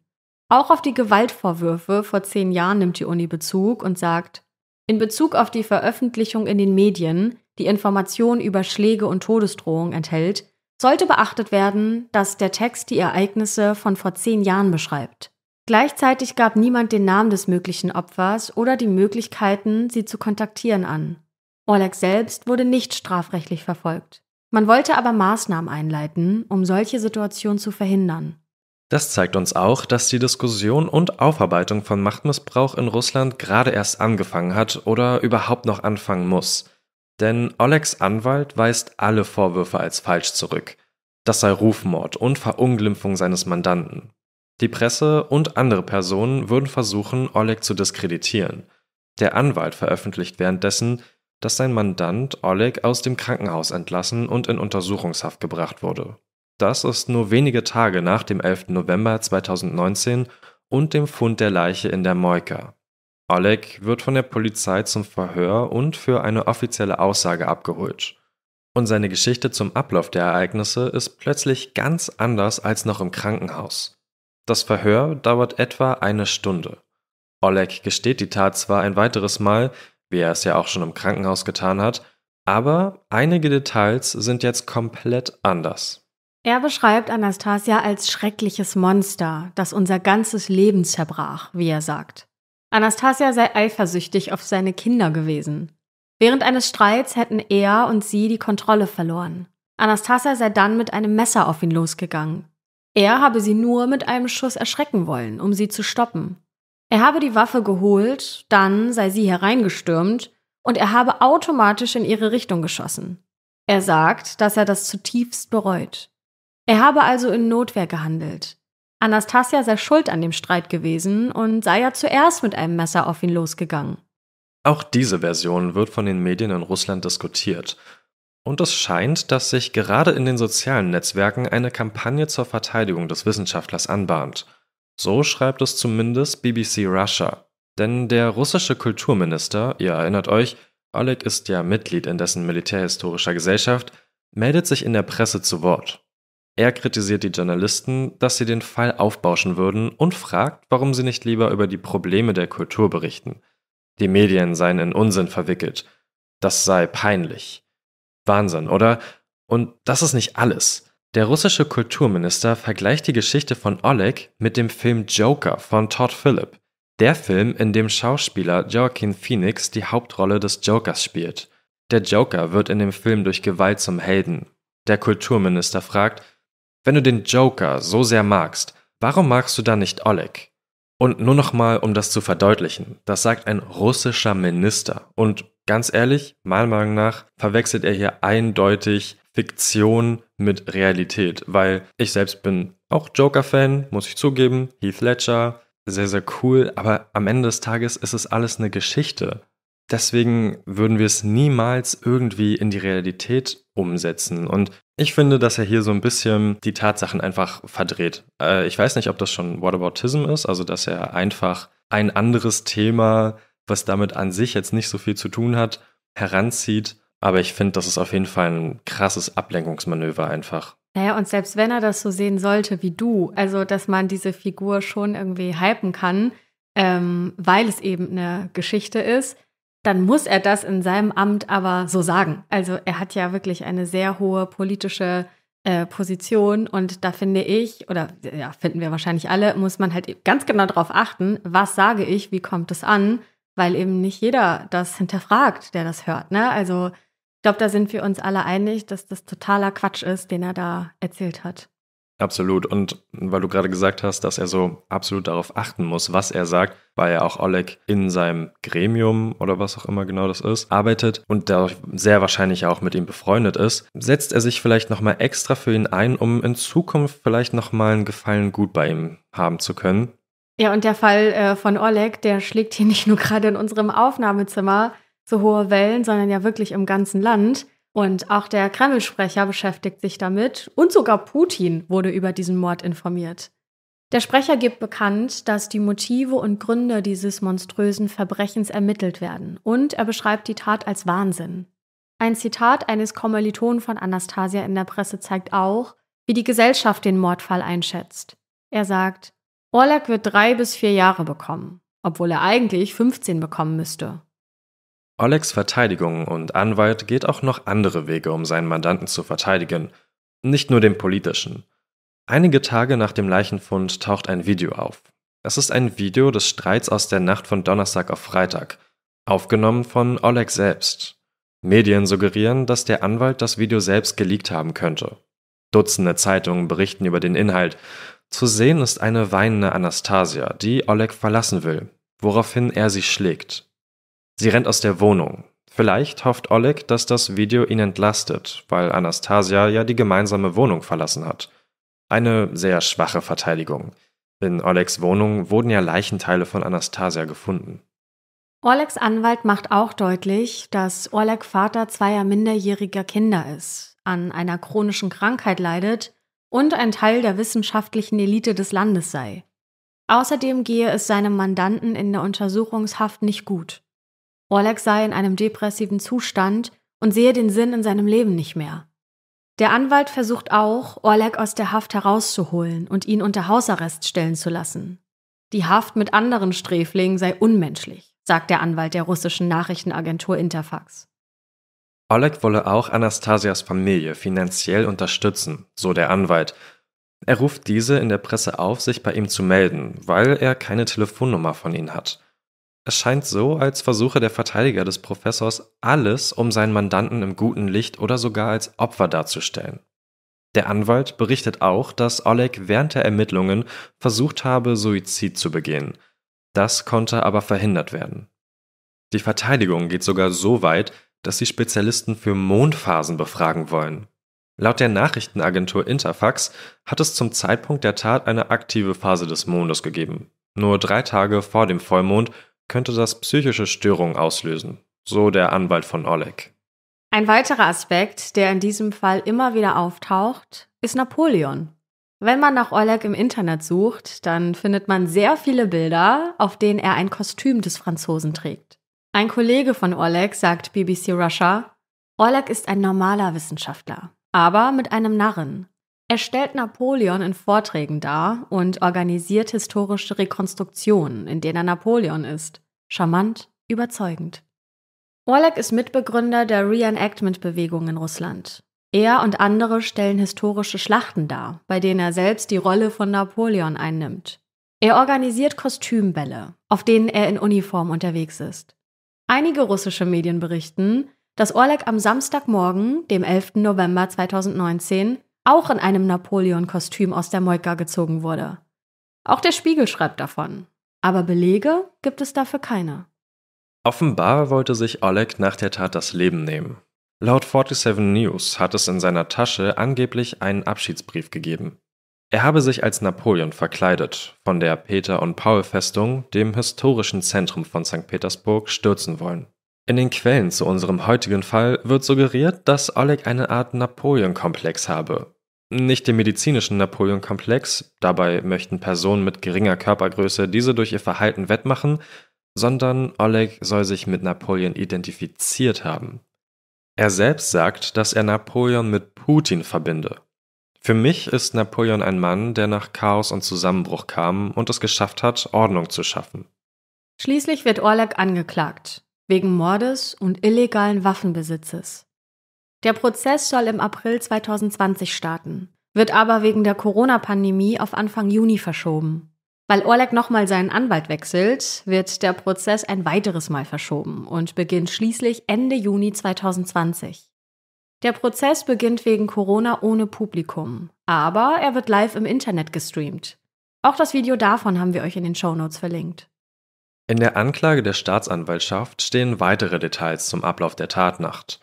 Auch auf die Gewaltvorwürfe vor zehn Jahren nimmt die Uni Bezug und sagt, in Bezug auf die Veröffentlichung in den Medien, die Informationen über Schläge und Todesdrohungen enthält, sollte beachtet werden, dass der Text die Ereignisse von vor zehn Jahren beschreibt. Gleichzeitig gab niemand den Namen des möglichen Opfers oder die Möglichkeiten, sie zu kontaktieren an. Oleg selbst wurde nicht strafrechtlich verfolgt. Man wollte aber Maßnahmen einleiten, um solche Situationen zu verhindern. Das zeigt uns auch, dass die Diskussion und Aufarbeitung von Machtmissbrauch in Russland gerade erst angefangen hat oder überhaupt noch anfangen muss. Denn Olegs Anwalt weist alle Vorwürfe als falsch zurück. Das sei Rufmord und Verunglimpfung seines Mandanten. Die Presse und andere Personen würden versuchen, Oleg zu diskreditieren. Der Anwalt veröffentlicht währenddessen, dass sein Mandant Oleg aus dem Krankenhaus entlassen und in Untersuchungshaft gebracht wurde. Das ist nur wenige Tage nach dem 11. November 2019 und dem Fund der Leiche in der Moika. Oleg wird von der Polizei zum Verhör und für eine offizielle Aussage abgeholt. Und seine Geschichte zum Ablauf der Ereignisse ist plötzlich ganz anders als noch im Krankenhaus. Das Verhör dauert etwa eine Stunde. Oleg gesteht die Tat zwar ein weiteres Mal, wie er es ja auch schon im Krankenhaus getan hat, aber einige Details sind jetzt komplett anders. Er beschreibt Anastasia als schreckliches Monster, das unser ganzes Leben zerbrach, wie er sagt. Anastasia sei eifersüchtig auf seine Kinder gewesen. Während eines Streits hätten er und sie die Kontrolle verloren. Anastasia sei dann mit einem Messer auf ihn losgegangen. Er habe sie nur mit einem Schuss erschrecken wollen, um sie zu stoppen. Er habe die Waffe geholt, dann sei sie hereingestürmt und er habe automatisch in ihre Richtung geschossen. Er sagt, dass er das zutiefst bereut. Er habe also in Notwehr gehandelt. Anastasia sei schuld an dem Streit gewesen und sei ja zuerst mit einem Messer auf ihn losgegangen. Auch diese Version wird von den Medien in Russland diskutiert und es scheint, dass sich gerade in den sozialen Netzwerken eine Kampagne zur Verteidigung des Wissenschaftlers anbahnt. So schreibt es zumindest BBC Russia. Denn der russische Kulturminister, ihr erinnert euch, Oleg ist ja Mitglied in dessen militärhistorischer Gesellschaft, meldet sich in der Presse zu Wort. Er kritisiert die Journalisten, dass sie den Fall aufbauschen würden und fragt, warum sie nicht lieber über die Probleme der Kultur berichten. Die Medien seien in Unsinn verwickelt. Das sei peinlich. Wahnsinn, oder? Und das ist nicht alles. Der russische Kulturminister vergleicht die Geschichte von Oleg mit dem Film Joker von Todd Phillip, der Film, in dem Schauspieler Joaquin Phoenix die Hauptrolle des Jokers spielt. Der Joker wird in dem Film durch Gewalt zum Helden. Der Kulturminister fragt, wenn du den Joker so sehr magst, warum magst du dann nicht Oleg? Und nur nochmal, um das zu verdeutlichen, das sagt ein russischer Minister und Ganz ehrlich, meiner Meinung nach verwechselt er hier eindeutig Fiktion mit Realität, weil ich selbst bin auch Joker-Fan, muss ich zugeben, Heath Ledger, sehr, sehr cool, aber am Ende des Tages ist es alles eine Geschichte. Deswegen würden wir es niemals irgendwie in die Realität umsetzen. Und ich finde, dass er hier so ein bisschen die Tatsachen einfach verdreht. Äh, ich weiß nicht, ob das schon Whataboutism ist, also dass er einfach ein anderes Thema was damit an sich jetzt nicht so viel zu tun hat, heranzieht. Aber ich finde, das ist auf jeden Fall ein krasses Ablenkungsmanöver einfach. Naja, und selbst wenn er das so sehen sollte wie du, also dass man diese Figur schon irgendwie hypen kann, ähm, weil es eben eine Geschichte ist, dann muss er das in seinem Amt aber so sagen. Also er hat ja wirklich eine sehr hohe politische äh, Position und da finde ich, oder ja, finden wir wahrscheinlich alle, muss man halt ganz genau darauf achten, was sage ich, wie kommt es an weil eben nicht jeder das hinterfragt, der das hört. Ne? Also ich glaube, da sind wir uns alle einig, dass das totaler Quatsch ist, den er da erzählt hat. Absolut. Und weil du gerade gesagt hast, dass er so absolut darauf achten muss, was er sagt, weil er auch Oleg in seinem Gremium oder was auch immer genau das ist, arbeitet und dadurch sehr wahrscheinlich auch mit ihm befreundet ist, setzt er sich vielleicht nochmal extra für ihn ein, um in Zukunft vielleicht nochmal einen Gefallen gut bei ihm haben zu können. Ja, und der Fall äh, von Oleg, der schlägt hier nicht nur gerade in unserem Aufnahmezimmer so hohe Wellen, sondern ja wirklich im ganzen Land. Und auch der Kreml-Sprecher beschäftigt sich damit und sogar Putin wurde über diesen Mord informiert. Der Sprecher gibt bekannt, dass die Motive und Gründe dieses monströsen Verbrechens ermittelt werden und er beschreibt die Tat als Wahnsinn. Ein Zitat eines Kommilitonen von Anastasia in der Presse zeigt auch, wie die Gesellschaft den Mordfall einschätzt. Er sagt, Orlak wird drei bis vier Jahre bekommen, obwohl er eigentlich 15 bekommen müsste. Orleks Verteidigung und Anwalt geht auch noch andere Wege, um seinen Mandanten zu verteidigen, nicht nur den politischen. Einige Tage nach dem Leichenfund taucht ein Video auf. Es ist ein Video des Streits aus der Nacht von Donnerstag auf Freitag, aufgenommen von Oleg selbst. Medien suggerieren, dass der Anwalt das Video selbst geleakt haben könnte. Dutzende Zeitungen berichten über den Inhalt zu sehen ist eine weinende Anastasia, die Oleg verlassen will, woraufhin er sie schlägt. Sie rennt aus der Wohnung. Vielleicht hofft Oleg, dass das Video ihn entlastet, weil Anastasia ja die gemeinsame Wohnung verlassen hat. Eine sehr schwache Verteidigung. In Olegs Wohnung wurden ja Leichenteile von Anastasia gefunden. Olegs Anwalt macht auch deutlich, dass Oleg Vater zweier minderjähriger Kinder ist, an einer chronischen Krankheit leidet und ein Teil der wissenschaftlichen Elite des Landes sei. Außerdem gehe es seinem Mandanten in der Untersuchungshaft nicht gut. Orlek sei in einem depressiven Zustand und sehe den Sinn in seinem Leben nicht mehr. Der Anwalt versucht auch, Orlek aus der Haft herauszuholen und ihn unter Hausarrest stellen zu lassen. Die Haft mit anderen Sträflingen sei unmenschlich, sagt der Anwalt der russischen Nachrichtenagentur Interfax. Oleg wolle auch Anastasias Familie finanziell unterstützen, so der Anwalt. Er ruft diese in der Presse auf, sich bei ihm zu melden, weil er keine Telefonnummer von ihnen hat. Es scheint so, als versuche der Verteidiger des Professors alles, um seinen Mandanten im guten Licht oder sogar als Opfer darzustellen. Der Anwalt berichtet auch, dass Oleg während der Ermittlungen versucht habe, Suizid zu begehen. Das konnte aber verhindert werden. Die Verteidigung geht sogar so weit, dass sie Spezialisten für Mondphasen befragen wollen. Laut der Nachrichtenagentur Interfax hat es zum Zeitpunkt der Tat eine aktive Phase des Mondes gegeben. Nur drei Tage vor dem Vollmond könnte das psychische Störungen auslösen, so der Anwalt von Oleg. Ein weiterer Aspekt, der in diesem Fall immer wieder auftaucht, ist Napoleon. Wenn man nach Oleg im Internet sucht, dann findet man sehr viele Bilder, auf denen er ein Kostüm des Franzosen trägt. Ein Kollege von Orlek sagt BBC Russia, Orlek ist ein normaler Wissenschaftler, aber mit einem Narren. Er stellt Napoleon in Vorträgen dar und organisiert historische Rekonstruktionen, in denen er Napoleon ist. Charmant, überzeugend. Orlek ist Mitbegründer der Reenactment-Bewegung in Russland. Er und andere stellen historische Schlachten dar, bei denen er selbst die Rolle von Napoleon einnimmt. Er organisiert Kostümbälle, auf denen er in Uniform unterwegs ist. Einige russische Medien berichten, dass Orlek am Samstagmorgen, dem 11. November 2019, auch in einem Napoleon-Kostüm aus der Moika gezogen wurde. Auch der Spiegel schreibt davon. Aber Belege gibt es dafür keine. Offenbar wollte sich Oleg nach der Tat das Leben nehmen. Laut 47 News hat es in seiner Tasche angeblich einen Abschiedsbrief gegeben. Er habe sich als Napoleon verkleidet von der Peter- und Paul-Festung, dem historischen Zentrum von St. Petersburg, stürzen wollen. In den Quellen zu unserem heutigen Fall wird suggeriert, dass Oleg eine Art Napoleon-Komplex habe. Nicht den medizinischen Napoleon-Komplex, dabei möchten Personen mit geringer Körpergröße diese durch ihr Verhalten wettmachen, sondern Oleg soll sich mit Napoleon identifiziert haben. Er selbst sagt, dass er Napoleon mit Putin verbinde. Für mich ist Napoleon ein Mann, der nach Chaos und Zusammenbruch kam und es geschafft hat, Ordnung zu schaffen. Schließlich wird Orlek angeklagt, wegen Mordes und illegalen Waffenbesitzes. Der Prozess soll im April 2020 starten, wird aber wegen der Corona-Pandemie auf Anfang Juni verschoben. Weil Orlek nochmal seinen Anwalt wechselt, wird der Prozess ein weiteres Mal verschoben und beginnt schließlich Ende Juni 2020. Der Prozess beginnt wegen Corona ohne Publikum, aber er wird live im Internet gestreamt. Auch das Video davon haben wir euch in den Show Notes verlinkt. In der Anklage der Staatsanwaltschaft stehen weitere Details zum Ablauf der Tatnacht.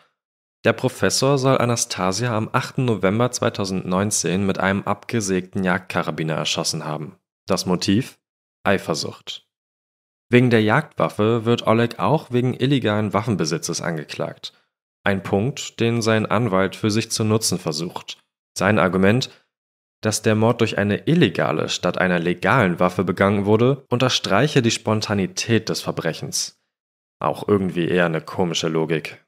Der Professor soll Anastasia am 8. November 2019 mit einem abgesägten Jagdkarabiner erschossen haben. Das Motiv? Eifersucht. Wegen der Jagdwaffe wird Oleg auch wegen illegalen Waffenbesitzes angeklagt – ein Punkt, den sein Anwalt für sich zu nutzen versucht. Sein Argument, dass der Mord durch eine illegale statt einer legalen Waffe begangen wurde, unterstreiche die Spontanität des Verbrechens. Auch irgendwie eher eine komische Logik.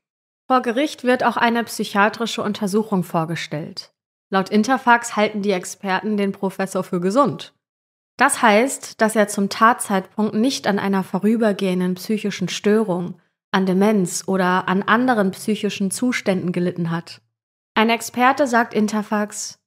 Vor Gericht wird auch eine psychiatrische Untersuchung vorgestellt. Laut Interfax halten die Experten den Professor für gesund. Das heißt, dass er zum Tatzeitpunkt nicht an einer vorübergehenden psychischen Störung, an Demenz oder an anderen psychischen Zuständen gelitten hat. Ein Experte sagt Interfax,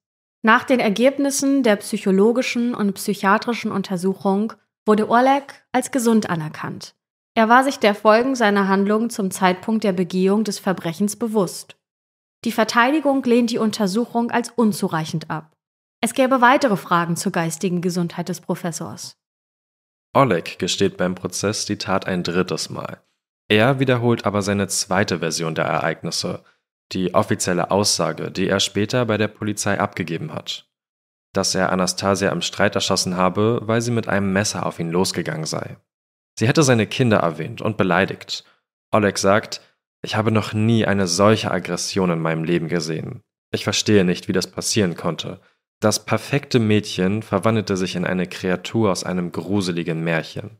nach den Ergebnissen der psychologischen und psychiatrischen Untersuchung wurde Orlek als gesund anerkannt. Er war sich der Folgen seiner Handlungen zum Zeitpunkt der Begehung des Verbrechens bewusst. Die Verteidigung lehnt die Untersuchung als unzureichend ab. Es gäbe weitere Fragen zur geistigen Gesundheit des Professors. Oleg gesteht beim Prozess die Tat ein drittes Mal. Er wiederholt aber seine zweite Version der Ereignisse, die offizielle Aussage, die er später bei der Polizei abgegeben hat. Dass er Anastasia im Streit erschossen habe, weil sie mit einem Messer auf ihn losgegangen sei. Sie hätte seine Kinder erwähnt und beleidigt. Oleg sagt, ich habe noch nie eine solche Aggression in meinem Leben gesehen. Ich verstehe nicht, wie das passieren konnte. Das perfekte Mädchen verwandelte sich in eine Kreatur aus einem gruseligen Märchen.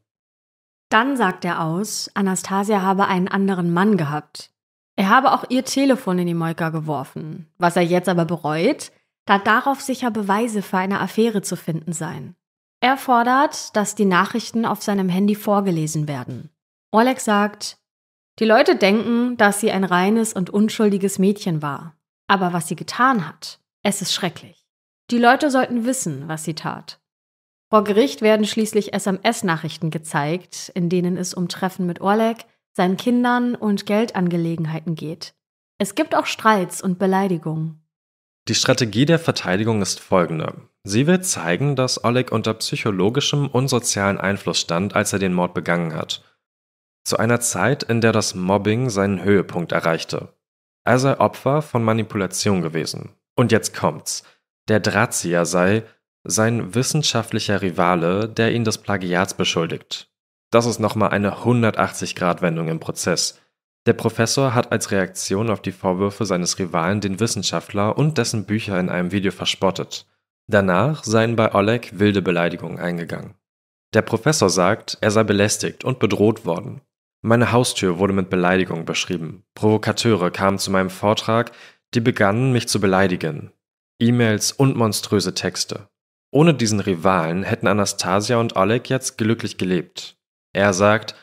Dann sagt er aus, Anastasia habe einen anderen Mann gehabt. Er habe auch ihr Telefon in die Molka geworfen, was er jetzt aber bereut, da darauf sicher Beweise für eine Affäre zu finden seien. Er fordert, dass die Nachrichten auf seinem Handy vorgelesen werden. Oleg sagt, die Leute denken, dass sie ein reines und unschuldiges Mädchen war. Aber was sie getan hat, es ist schrecklich. Die Leute sollten wissen, was sie tat. Vor Gericht werden schließlich SMS-Nachrichten gezeigt, in denen es um Treffen mit Oleg, seinen Kindern und Geldangelegenheiten geht. Es gibt auch Streits und Beleidigungen. Die Strategie der Verteidigung ist folgende. Sie will zeigen, dass Oleg unter psychologischem und sozialen Einfluss stand, als er den Mord begangen hat. Zu einer Zeit, in der das Mobbing seinen Höhepunkt erreichte. Er sei Opfer von Manipulation gewesen. Und jetzt kommt's. Der Drahtzieher sei, sein wissenschaftlicher Rivale, der ihn des Plagiats beschuldigt. Das ist nochmal eine 180-Grad-Wendung im Prozess. Der Professor hat als Reaktion auf die Vorwürfe seines Rivalen den Wissenschaftler und dessen Bücher in einem Video verspottet. Danach seien bei Oleg wilde Beleidigungen eingegangen. Der Professor sagt, er sei belästigt und bedroht worden. Meine Haustür wurde mit Beleidigungen beschrieben. Provokateure kamen zu meinem Vortrag, die begannen, mich zu beleidigen. E-Mails und monströse Texte. Ohne diesen Rivalen hätten Anastasia und Oleg jetzt glücklich gelebt. Er sagt,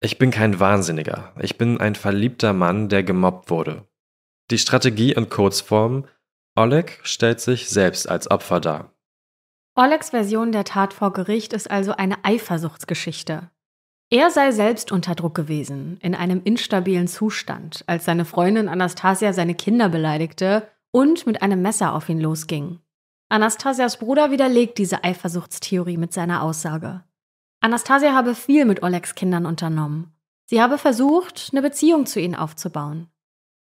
ich bin kein Wahnsinniger, ich bin ein verliebter Mann, der gemobbt wurde. Die Strategie in Kurzform, Oleg stellt sich selbst als Opfer dar. Olegs Version der Tat vor Gericht ist also eine Eifersuchtsgeschichte. Er sei selbst unter Druck gewesen, in einem instabilen Zustand, als seine Freundin Anastasia seine Kinder beleidigte und mit einem Messer auf ihn losging. Anastasias Bruder widerlegt diese Eifersuchtstheorie mit seiner Aussage. Anastasia habe viel mit Olegs Kindern unternommen. Sie habe versucht, eine Beziehung zu ihnen aufzubauen.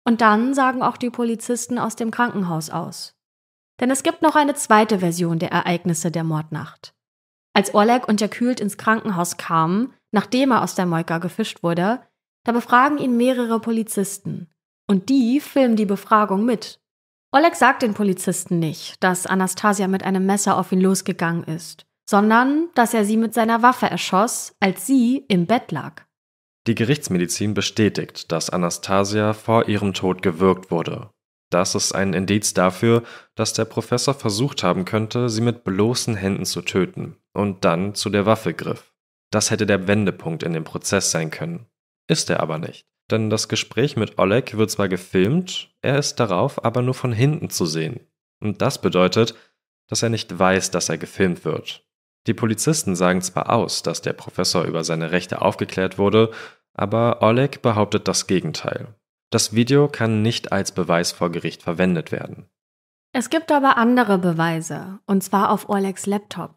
Und dann sagen auch die Polizisten aus dem Krankenhaus aus. Denn es gibt noch eine zweite Version der Ereignisse der Mordnacht. Als Oleg unterkühlt ins Krankenhaus kam, nachdem er aus der Moika gefischt wurde, da befragen ihn mehrere Polizisten. Und die filmen die Befragung mit Oleg sagt den Polizisten nicht, dass Anastasia mit einem Messer auf ihn losgegangen ist, sondern dass er sie mit seiner Waffe erschoss, als sie im Bett lag. Die Gerichtsmedizin bestätigt, dass Anastasia vor ihrem Tod gewürgt wurde. Das ist ein Indiz dafür, dass der Professor versucht haben könnte, sie mit bloßen Händen zu töten und dann zu der Waffe griff. Das hätte der Wendepunkt in dem Prozess sein können. Ist er aber nicht denn das Gespräch mit Oleg wird zwar gefilmt, er ist darauf aber nur von hinten zu sehen. Und das bedeutet, dass er nicht weiß, dass er gefilmt wird. Die Polizisten sagen zwar aus, dass der Professor über seine Rechte aufgeklärt wurde, aber Oleg behauptet das Gegenteil. Das Video kann nicht als Beweis vor Gericht verwendet werden. Es gibt aber andere Beweise, und zwar auf Olegs Laptop.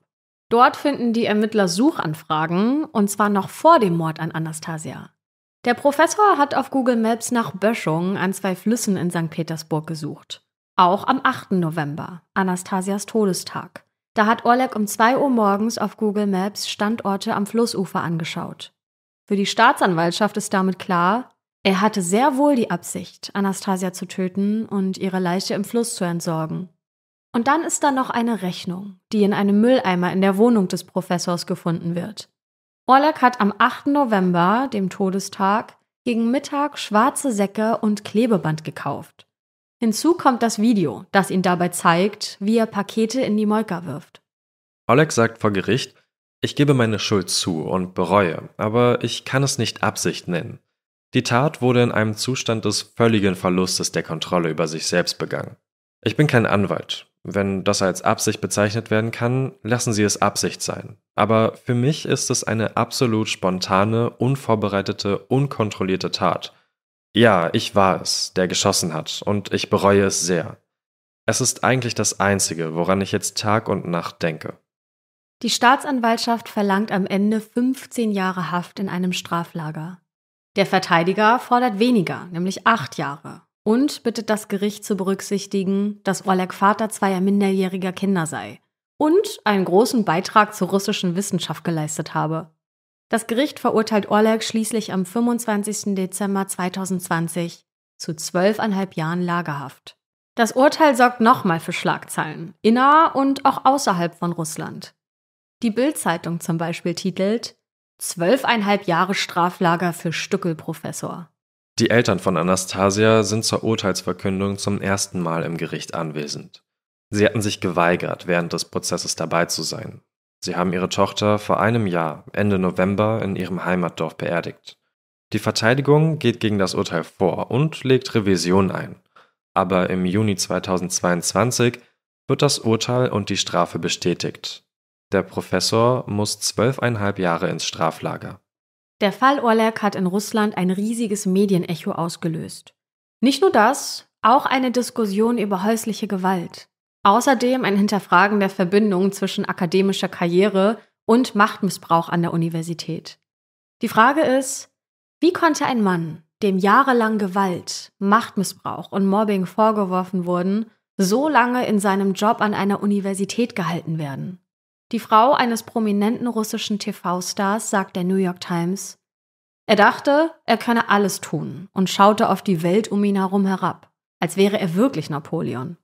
Dort finden die Ermittler Suchanfragen, und zwar noch vor dem Mord an Anastasia. Der Professor hat auf Google Maps nach Böschung an zwei Flüssen in St. Petersburg gesucht. Auch am 8. November, Anastasias Todestag. Da hat Orlek um 2 Uhr morgens auf Google Maps Standorte am Flussufer angeschaut. Für die Staatsanwaltschaft ist damit klar, er hatte sehr wohl die Absicht, Anastasia zu töten und ihre Leiche im Fluss zu entsorgen. Und dann ist da noch eine Rechnung, die in einem Mülleimer in der Wohnung des Professors gefunden wird. Orlok hat am 8. November, dem Todestag, gegen Mittag schwarze Säcke und Klebeband gekauft. Hinzu kommt das Video, das ihn dabei zeigt, wie er Pakete in die Molka wirft. Oleg sagt vor Gericht, ich gebe meine Schuld zu und bereue, aber ich kann es nicht Absicht nennen. Die Tat wurde in einem Zustand des völligen Verlustes der Kontrolle über sich selbst begangen. Ich bin kein Anwalt, wenn das als Absicht bezeichnet werden kann, lassen Sie es Absicht sein. Aber für mich ist es eine absolut spontane, unvorbereitete, unkontrollierte Tat. Ja, ich war es, der geschossen hat, und ich bereue es sehr. Es ist eigentlich das Einzige, woran ich jetzt Tag und Nacht denke. Die Staatsanwaltschaft verlangt am Ende 15 Jahre Haft in einem Straflager. Der Verteidiger fordert weniger, nämlich acht Jahre und bittet das Gericht zu berücksichtigen, dass Oleg Vater zweier minderjähriger Kinder sei und einen großen Beitrag zur russischen Wissenschaft geleistet habe. Das Gericht verurteilt Orlek schließlich am 25. Dezember 2020 zu zwölfeinhalb Jahren Lagerhaft. Das Urteil sorgt nochmal für Schlagzeilen, inner und auch außerhalb von Russland. Die Bild-Zeitung zum Beispiel titelt Zwölfeinhalb Jahre Straflager für Stückelprofessor. professor die Eltern von Anastasia sind zur Urteilsverkündung zum ersten Mal im Gericht anwesend. Sie hatten sich geweigert, während des Prozesses dabei zu sein. Sie haben ihre Tochter vor einem Jahr, Ende November, in ihrem Heimatdorf beerdigt. Die Verteidigung geht gegen das Urteil vor und legt Revision ein. Aber im Juni 2022 wird das Urteil und die Strafe bestätigt. Der Professor muss zwölfeinhalb Jahre ins Straflager. Der Fall Orlek hat in Russland ein riesiges Medienecho ausgelöst. Nicht nur das, auch eine Diskussion über häusliche Gewalt. Außerdem ein Hinterfragen der Verbindung zwischen akademischer Karriere und Machtmissbrauch an der Universität. Die Frage ist, wie konnte ein Mann, dem jahrelang Gewalt, Machtmissbrauch und Mobbing vorgeworfen wurden, so lange in seinem Job an einer Universität gehalten werden? Die Frau eines prominenten russischen TV-Stars sagt der New York Times, er dachte, er könne alles tun und schaute auf die Welt um ihn herum herab, als wäre er wirklich Napoleon.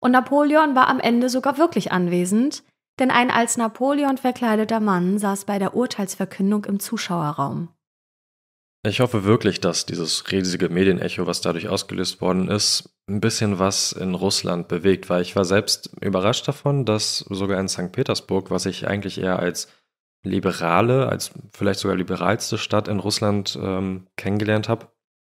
Und Napoleon war am Ende sogar wirklich anwesend, denn ein als Napoleon verkleideter Mann saß bei der Urteilsverkündung im Zuschauerraum. Ich hoffe wirklich, dass dieses riesige Medienecho, was dadurch ausgelöst worden ist, ein bisschen was in Russland bewegt, weil ich war selbst überrascht davon, dass sogar in St. Petersburg, was ich eigentlich eher als liberale, als vielleicht sogar liberalste Stadt in Russland ähm, kennengelernt habe,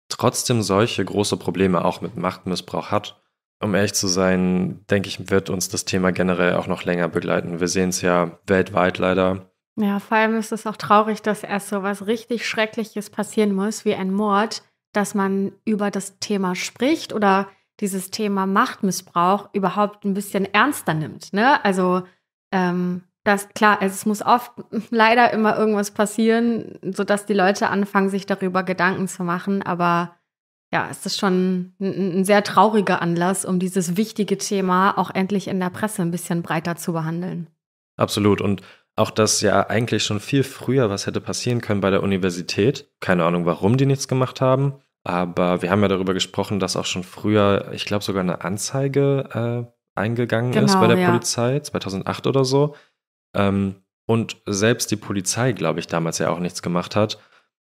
trotzdem solche große Probleme auch mit Machtmissbrauch hat. Um ehrlich zu sein, denke ich, wird uns das Thema generell auch noch länger begleiten. Wir sehen es ja weltweit leider, ja, vor allem ist es auch traurig, dass erst so was richtig Schreckliches passieren muss, wie ein Mord, dass man über das Thema spricht oder dieses Thema Machtmissbrauch überhaupt ein bisschen ernster nimmt. Ne? Also ähm, das klar, es muss oft leider immer irgendwas passieren, sodass die Leute anfangen, sich darüber Gedanken zu machen. Aber ja, es ist schon ein, ein sehr trauriger Anlass, um dieses wichtige Thema auch endlich in der Presse ein bisschen breiter zu behandeln. Absolut. Und auch das ja eigentlich schon viel früher was hätte passieren können bei der Universität. Keine Ahnung, warum die nichts gemacht haben. Aber wir haben ja darüber gesprochen, dass auch schon früher, ich glaube, sogar eine Anzeige äh, eingegangen genau, ist bei der ja. Polizei, 2008 oder so. Ähm, und selbst die Polizei, glaube ich, damals ja auch nichts gemacht hat.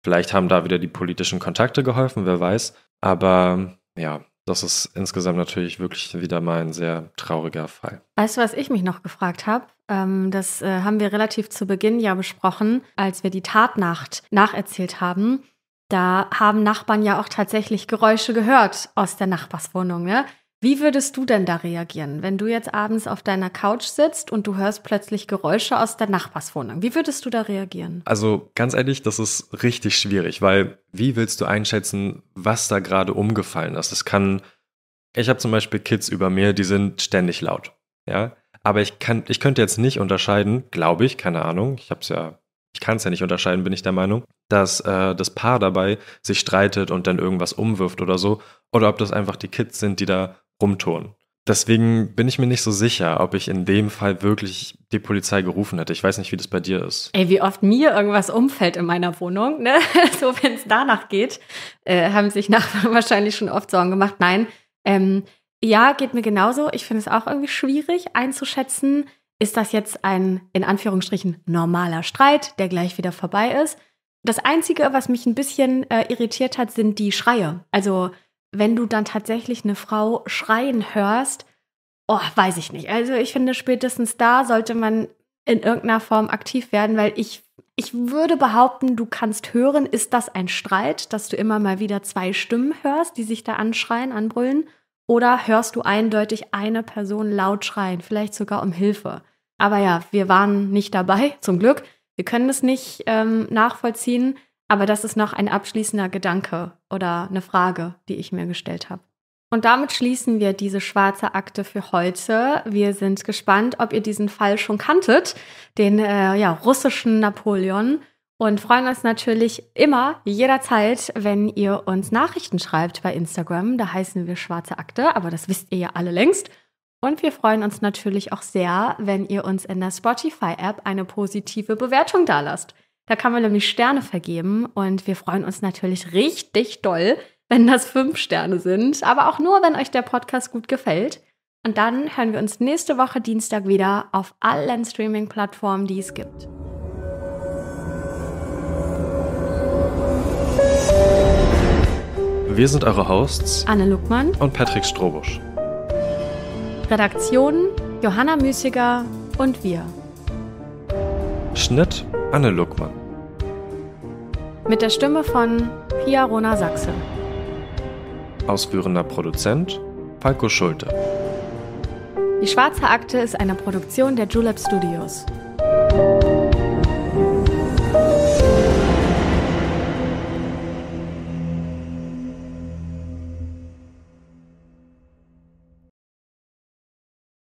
Vielleicht haben da wieder die politischen Kontakte geholfen, wer weiß. Aber ja, das ist insgesamt natürlich wirklich wieder mal ein sehr trauriger Fall. Weißt du, was ich mich noch gefragt habe? Ähm, das äh, haben wir relativ zu Beginn ja besprochen, als wir die Tatnacht nacherzählt haben. Da haben Nachbarn ja auch tatsächlich Geräusche gehört aus der Nachbarswohnung. Ne? Wie würdest du denn da reagieren, wenn du jetzt abends auf deiner Couch sitzt und du hörst plötzlich Geräusche aus der Nachbarswohnung? Wie würdest du da reagieren? Also ganz ehrlich, das ist richtig schwierig, weil wie willst du einschätzen, was da gerade umgefallen ist? Es kann, ich habe zum Beispiel Kids über mir, die sind ständig laut, ja. Aber ich kann, ich könnte jetzt nicht unterscheiden, glaube ich, keine Ahnung. Ich habe es ja, ich kann es ja nicht unterscheiden, bin ich der Meinung, dass äh, das Paar dabei sich streitet und dann irgendwas umwirft oder so, oder ob das einfach die Kids sind, die da rumtun. Deswegen bin ich mir nicht so sicher, ob ich in dem Fall wirklich die Polizei gerufen hätte. Ich weiß nicht, wie das bei dir ist. Ey, wie oft mir irgendwas umfällt in meiner Wohnung, ne? so wenn es danach geht, äh, haben sich Nachbarn wahrscheinlich schon oft Sorgen gemacht. Nein, ähm, ja, geht mir genauso. Ich finde es auch irgendwie schwierig einzuschätzen, ist das jetzt ein in Anführungsstrichen normaler Streit, der gleich wieder vorbei ist. Das Einzige, was mich ein bisschen äh, irritiert hat, sind die Schreie. Also wenn du dann tatsächlich eine Frau schreien hörst, oh, weiß ich nicht. Also ich finde, spätestens da sollte man in irgendeiner Form aktiv werden, weil ich, ich würde behaupten, du kannst hören, ist das ein Streit, dass du immer mal wieder zwei Stimmen hörst, die sich da anschreien, anbrüllen? Oder hörst du eindeutig eine Person laut schreien, vielleicht sogar um Hilfe? Aber ja, wir waren nicht dabei, zum Glück. Wir können es nicht ähm, nachvollziehen. Aber das ist noch ein abschließender Gedanke oder eine Frage, die ich mir gestellt habe. Und damit schließen wir diese schwarze Akte für heute. Wir sind gespannt, ob ihr diesen Fall schon kanntet, den äh, ja, russischen Napoleon. Und freuen uns natürlich immer, jederzeit, wenn ihr uns Nachrichten schreibt bei Instagram. Da heißen wir Schwarze Akte, aber das wisst ihr ja alle längst. Und wir freuen uns natürlich auch sehr, wenn ihr uns in der Spotify-App eine positive Bewertung dalasst. Da kann man nämlich Sterne vergeben und wir freuen uns natürlich richtig doll, wenn das fünf Sterne sind, aber auch nur, wenn euch der Podcast gut gefällt. Und dann hören wir uns nächste Woche Dienstag wieder auf allen Streaming-Plattformen, die es gibt. Wir sind eure Hosts Anne Luckmann und Patrick Strobusch. Redaktion Johanna Müßiger und wir. Schnitt Anne Luckmann. Mit der Stimme von Pia Rona Sachse. Ausführender Produzent Falco Schulte. Die Schwarze Akte ist eine Produktion der Julep Studios.